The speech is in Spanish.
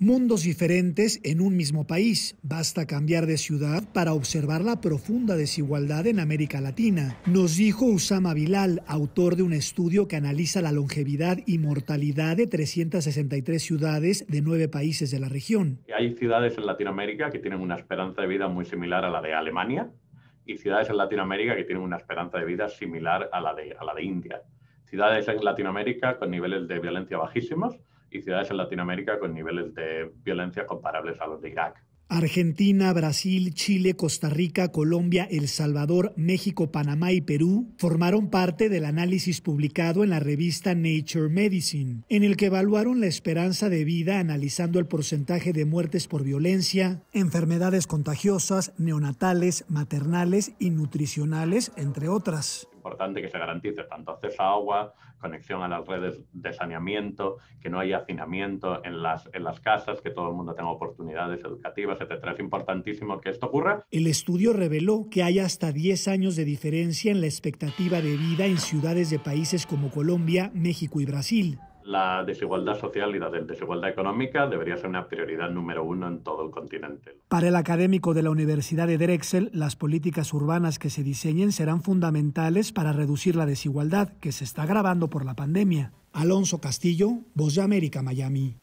Mundos diferentes en un mismo país. Basta cambiar de ciudad para observar la profunda desigualdad en América Latina, nos dijo Usama Bilal, autor de un estudio que analiza la longevidad y mortalidad de 363 ciudades de nueve países de la región. Hay ciudades en Latinoamérica que tienen una esperanza de vida muy similar a la de Alemania y ciudades en Latinoamérica que tienen una esperanza de vida similar a la de, a la de India ciudades en Latinoamérica con niveles de violencia bajísimos y ciudades en Latinoamérica con niveles de violencia comparables a los de Irak. Argentina, Brasil, Chile, Costa Rica, Colombia, El Salvador, México, Panamá y Perú formaron parte del análisis publicado en la revista Nature Medicine, en el que evaluaron la esperanza de vida analizando el porcentaje de muertes por violencia, enfermedades contagiosas, neonatales, maternales y nutricionales, entre otras importante que se garantice tanto acceso a agua, conexión a las redes de saneamiento, que no haya hacinamiento en las, en las casas, que todo el mundo tenga oportunidades educativas, etcétera. Es importantísimo que esto ocurra. El estudio reveló que hay hasta 10 años de diferencia en la expectativa de vida en ciudades de países como Colombia, México y Brasil la desigualdad social y la desigualdad económica debería ser una prioridad número uno en todo el continente. Para el académico de la Universidad de Drexel, las políticas urbanas que se diseñen serán fundamentales para reducir la desigualdad que se está agravando por la pandemia. Alonso Castillo, Voz de América, Miami.